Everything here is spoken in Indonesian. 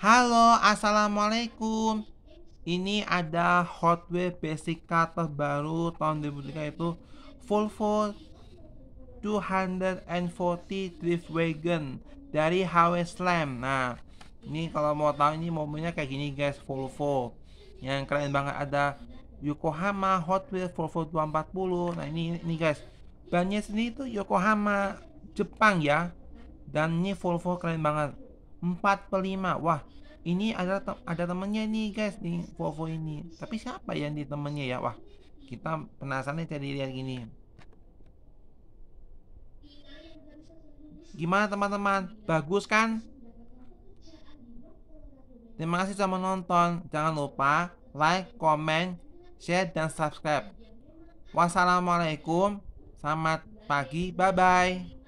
Halo, Assalamualaikum. Ini ada Hotware car terbaru tahun 2003 itu Volvo 240 drift wagon dari HW Slam. Nah, ini kalau mau tahu ini mobilnya kayak gini guys, Volvo. Yang keren banget ada Yokohama Hot Wheels Volvo 240. Nah, ini ini guys. Bannya sendiri itu Yokohama Jepang ya. Dan ini Volvo keren banget 4 per 5 wah ini ada te ada temennya nih guys nih Vovo ini tapi siapa yang di temennya ya wah kita penasaran jadi lihat gini gimana teman-teman bagus kan terima kasih sudah menonton jangan lupa like comment share dan subscribe wassalamualaikum selamat pagi bye bye